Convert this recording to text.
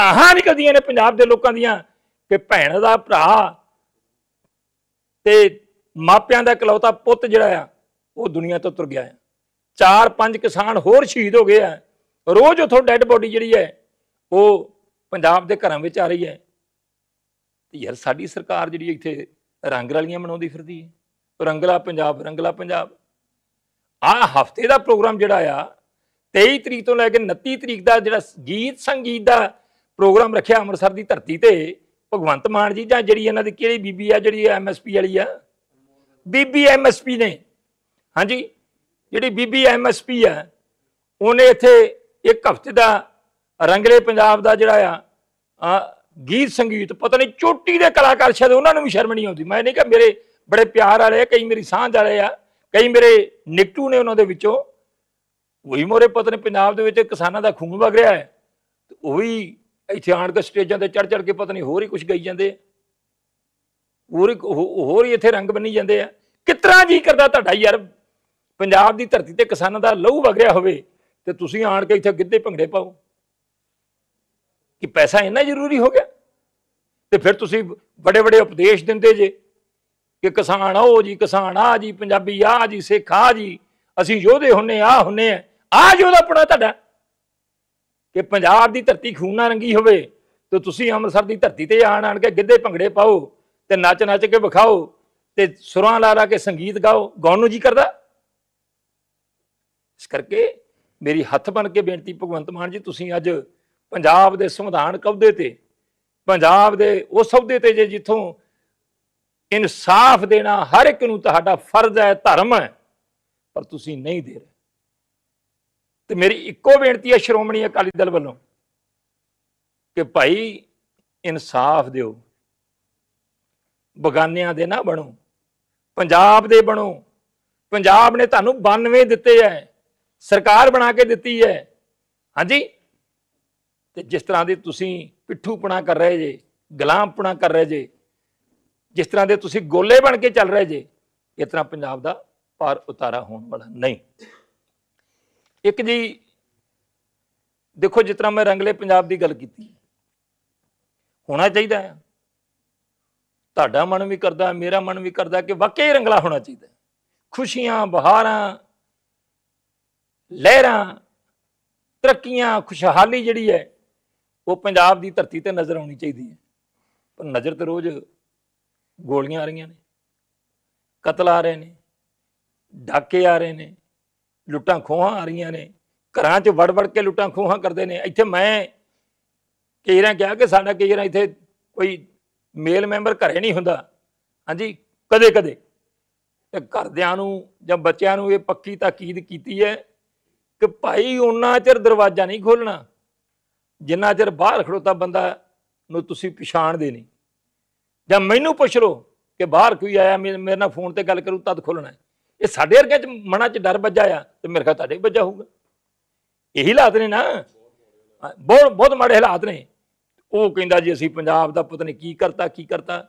ਧਾਹਾਂ ਨਿਕਲਦੀਆਂ ਨੇ ਪੰਜਾਬ ਦੇ ਲੋਕਾਂ ਦੀਆਂ ਕਿ ਭੈਣ ਦਾ ਭਰਾ ਤੇ ਮਾਪਿਆਂ ਦਾ ਇਕਲੌਤਾ ਪੁੱਤ ਜਿਹੜਾ ਆ ਉਹ ਦੁਨੀਆ ਤੋਂ ਤੁਰ ਗਿਆ ਹੈ ਚਾਰ ਪੰਜ ਕਿਸਾਨ ਹੋਰ ਸ਼ਹੀਦ ਹੋ ਗਏ ਆ ਰੋਜ਼ ਉਥੋਂ ਡੈੱਡ ਬੋਡੀ ਜਿਹੜੀ ਹੈ ਉਹ ਪੰਜਾਬ ਦੇ ਘਰਾਂ ਵਿੱਚ ਆ ਰਹੀ ਹੈ ਯਾਰ ਸਾਡੀ ਸਰਕਾਰ ਜਿਹੜੀ ਇੱਥੇ ਰੰਗ ਰਲੀਆਂ ਬਣਾਉਂਦੀ ਫਿਰਦੀ ਹੈ ਰੰਗਲਾ ਪੰਜਾਬ ਰੰਗਲਾ ਪੰਜਾਬ ਆ ਹਫਤੇ ਦਾ ਪ੍ਰੋਗਰਾਮ ਜਿਹੜਾ ਆ 23 ਤਰੀਕ ਤੋਂ ਲੈ ਕੇ 29 ਤਰੀਕ ਦਾ ਜਿਹੜਾ ਗੀਤ ਸੰਗੀਤ ਦਾ ਪ੍ਰੋਗਰਾਮ ਰੱਖਿਆ ਅੰਮ੍ਰਿਤਸਰ ਦੀ ਧਰਤੀ ਤੇ ਭਗਵੰਤ ਮਾਨ ਜੀ ਜਾਂ ਜਿਹੜੀ ਇਹਨਾਂ ਦੀ ਕਿਹੜੀ ਬੀਬੀ ਆ ਜਿਹੜੀ ਐਮਐਸਪੀ ਵਾਲੀ ਆ ਬੀਬੀ ਐਮਐਸਪੀ ਨੇ ਹਾਂਜੀ ਜਿਹੜੀ ਬੀਬੀ ਐਮਐਸਪੀ ਆ ਉਹਨੇ ਇੱਥੇ ਇੱਕ ਹਫ਼ਤੇ ਦਾ ਰੰਗਲੇ ਪੰਜਾਬ ਦਾ ਜਿਹੜਾ ਆ ਗੀਤ ਸੰਗੀਤ ਪਤਾ ਨਹੀਂ ਚੋਟੀ ਦੇ ਕਲਾਕਾਰ ਸ਼ਾਇਦ ਉਹਨਾਂ ਨੂੰ ਵੀ ਸ਼ਰਮ ਨਹੀਂ ਆਉਂਦੀ ਮੈਂ ਨਹੀਂ ਕਿ ਮੇਰੇ ਬੜੇ ਪਿਆਰ ਵਾਲੇ ਕਈ ਮੇਰੀ ਸਾਂਝ ਵਾਲੇ ਆ ਕਈ ਮੇਰੇ ਨਿਕਟੂ ਨੇ ਉਹਨਾਂ ਦੇ ਵਿੱਚੋਂ ਉਹੀ ਮੋਰੇ ਪਤਾ ਨਹੀਂ ਪੰਜਾਬ ਦੇ ਵਿੱਚ ਕਿਸਾਨਾਂ ਦਾ ਖੂਨ ਵਗ ਰਿਹਾ ਹੈ ਉਹ ਵੀ ਇੱਥੇ ਆਣ ਕੇ ਸਟੇਜਾਂ ਤੇ ਚੜ ਚੜ ਕੇ ਪਤਾ ਨਹੀਂ ਹੋਰ ਹੀ ਕੁਝ ਗਾਈ ਜਾਂਦੇ ਹੋਰ ਹੋਰ ਹੀ ਇੱਥੇ ਰੰਗ ਬੰਨੀ ਜਾਂਦੇ ਆ ਕਿਤਰਾ ਜੀ ਕਰਦਾ ਤੁਹਾਡਾ ਯਾਰ ਪੰਜਾਬ ਦੀ ਧਰਤੀ ਤੇ ਕਿਸਾਨਾਂ ਦਾ ਲਹੂ ਵਗ ਰਿਹਾ ਹੋਵੇ ਤੇ ਤੁਸੀਂ ਆਣ ਕੇ ਇੱਥੇ ਗਿੱਧੇ ਭੰਗੜੇ ਪਾਓ ਕਿ ਪੈਸਾ ਇੰਨਾ ਜ਼ਰੂਰੀ ਹੋ ਗਿਆ ਤੇ ਫਿਰ ਤੁਸੀਂ ਬੜੇ ਬੜੇ ਉਪਦੇਸ਼ ਦਿੰਦੇ ਜੇ ਕਿ ਕਿਸਾਨ ਆਓ ਜੀ ਕਿਸਾਨ ਆ ਜੀ ਪੰਜਾਬੀ ਆ ਜੀ ਸਿੱਖ ਆ ਜੀ ਅਸੀਂ ਯੋਧੇ ਹੁੰਨੇ ਆ ਹੁੰਨੇ ਆ ਆ ਪੜਾ ਤੁਹਾਡਾ ਕਿ ਪੰਜਾਬ ਦੀ ਧਰਤੀ ਖੂਨ ਨਾਲ ਰੰਗੀ ਹੋਵੇ ਤੇ ਤੁਸੀਂ ਅੰਮ੍ਰਿਤਸਰ ਦੀ ਧਰਤੀ ਤੇ ਆਣ ਆਣ ਕੇ ਗਿੱਧੇ ਭੰਗੜੇ ਪਾਓ ਤੇ ਨੱਚ ਨੱਚ ਕੇ ਵਿਖਾਓ ਤੇ ਸੁਰਾਂ ਲਾ ਲਾ ਕੇ ਸੰਗੀਤ ਗਾਓ ਗਾਉਣ ਨੂੰ ਜੀ ਕਰਦਾ ਇਸ ਕਰਕੇ ਮੇਰੀ ਹੱਥ ਬਨ ਕੇ ਬੇਨਤੀ ਭਗਵੰਤ ਮਾਨ ਜੀ ਤੁਸੀਂ ਅੱਜ ਪੰਜਾਬ ਦੇ ਸੰਵਿਧਾਨ ਕਬਦੇ ਤੇ ਪੰਜਾਬ ਦੇ ਉਸ ਸੌਦੇ ਤੇ ਜੇ ਜਿੱਥੋਂ ਇਨਸਾਫ ਦੇਣਾ ਹਰ ਇੱਕ ਨੂੰ ਤੁਹਾਡਾ ਫਰਜ਼ ਹੈ ਧਰਮ ਹੈ ਪਰ ਤੁਸੀਂ ਨਹੀਂ ਦੇ ਰਹੇ ਤੇ ਮੇਰੀ ਇੱਕੋ ਬੇਨਤੀ ਹੈ ਸ਼੍ਰੋਮਣੀ ਅਕਾਲੀ ਦਲ ਵੱਲੋਂ ਕਿ ਭਾਈ ਇਨਸਾਫ ਦਿਓ ਬਗਾਨਿਆਂ ਦੇ ਨਾ ਬਣੋ ਪੰਜਾਬ ਦੇ ਬਣੋ ਪੰਜਾਬ ਨੇ ਤੁਹਾਨੂੰ 92 ਦਿੱਤੇ ਐ ਸਰਕਾਰ ਬਣਾ ਕੇ ਦਿੱਤੀ ਐ ਹਾਂਜੀ ਤੇ ਜਿਸ ਤਰ੍ਹਾਂ ਦੇ ਤੁਸੀਂ ਪਿੱਠੂਪਣਾ ਕਰ ਰਹੇ ਜੇ ਪਣਾ ਕਰ ਰਹੇ ਜੇ ਜਿਸ ਤਰ੍ਹਾਂ ਦੇ ਤੁਸੀਂ ਗੋਲੇ ਬਣ ਕੇ ਚੱਲ ਰਹੇ ਜੇ ਇਸ ਤਰ੍ਹਾਂ ਪੰਜਾਬ ਦਾ ਪਰ ਉਤਾਰਾ ਹੋਣ ਵਾਲਾ ਨਹੀਂ ਇੱਕ ਜੀ ਦੇਖੋ ਜਿਸ ਤਰ੍ਹਾਂ ਮੈਂ ਰੰਗਲੇ ਪੰਜਾਬ ਦੀ ਗੱਲ ਕੀਤੀ ਹੋਣਾ ਚਾਹੀਦਾ ਹੈ ਤੁਹਾਡਾ ਮਨ ਵੀ ਕਰਦਾ ਮੇਰਾ ਮਨ ਵੀ ਕਰਦਾ ਕਿ ਵਾਕਈ ਰੰਗਲਾ ਹੋਣਾ ਚਾਹੀਦਾ ਖੁਸ਼ੀਆਂ ਬਹਾਰਾਂ ਲਹਿਰਾਂ ਤਰੱਕੀਆਂ ਖੁਸ਼ਹਾਲੀ ਜਿਹੜੀ ਹੈ ਉਹ ਪੰਜਾਬ ਦੀ ਧਰਤੀ ਤੇ ਨਜ਼ਰ ਆਉਣੀ ਚਾਹੀਦੀ ਹੈ ਪਰ ਨਜ਼ਰ ਤੇ ਰੋਜ਼ ਗੋਲੀਆਂ ਆ ਰਹੀਆਂ ਨੇ ਕਤਲ ਆ ਰਹੇ ਨੇ ਡਾਕੇ ਆ ਰਹੇ ਨੇ ਲੁੱਟਾਂ ਖੋਹਾਂ ਆ ਰਹੀਆਂ ਨੇ ਘਰਾਂ 'ਚ ਵੜ ਵੜ ਕੇ ਲੁੱਟਾਂ ਖੋਹਾਂ ਕਰਦੇ ਨੇ ਇੱਥੇ ਮੈਂ ਕੇਰਾਂ ਕਿਹਾ ਕਿ ਸਾਡਾ ਕੇਰਾਂ ਇੱਥੇ ਕੋਈ ਮੇਲ ਮੈਂਬਰ ਘਰੇ ਨਹੀਂ ਹੁੰਦਾ ਹਾਂਜੀ ਕਦੇ ਕਦੇ ਤੇ ਘਰਦਿਆਂ ਨੂੰ ਜਾਂ ਬੱਚਿਆਂ ਨੂੰ ਇਹ ਪੱਕੀ ਤਾਕੀਦ ਕੀਤੀ ਹੈ ਕਿ ਭਾਈ ਉਹਨਾਂ ਚਿਰ ਦਰਵਾਜ਼ਾ ਨਹੀਂ ਖੋਲਣਾ ਜਿੰਨਾ ਚਿਰ ਬਾਹਰ ਖੜੋਤਾ ਬੰਦਾ ਨੂੰ ਤੁਸੀਂ ਪਛਾਣਦੇ ਨਹੀਂ ਜਾਂ ਮੈਨੂੰ ਪੁੱਛ ਲਓ ਕਿ ਬਾਹਰ ਕੋਈ ਆਇਆ ਮੇਰੇ ਨਾਲ ਫੋਨ ਤੇ ਗੱਲ ਕਰੂ ਤਦ ਖੋਲਣਾ ਇਹ ਸਾਡੇ ਵਰਗੇ ਚ ਮਨਾਂ ਚ ਡਰ ਵੱਜਾ ਆ ਤੇ ਮੇਰੇ ਖਿਆਲ ਤੁਹਾਡੇ ਵੱਜਾ ਹੋਊਗਾ ਇਹੀ ਹਾਲਾਤ ਨੇ ਨਾ ਬਹੁਤ ਬਹੁਤ ਮਾੜੇ ਹਾਲਾਤ ਨੇ ਉਹ ਕਹਿੰਦਾ ਜੀ ਅਸੀਂ ਪੰਜਾਬ ਦਾ ਪਤਾ ਨਹੀਂ ਕੀ ਕਰਤਾ ਕੀ ਕਰਤਾ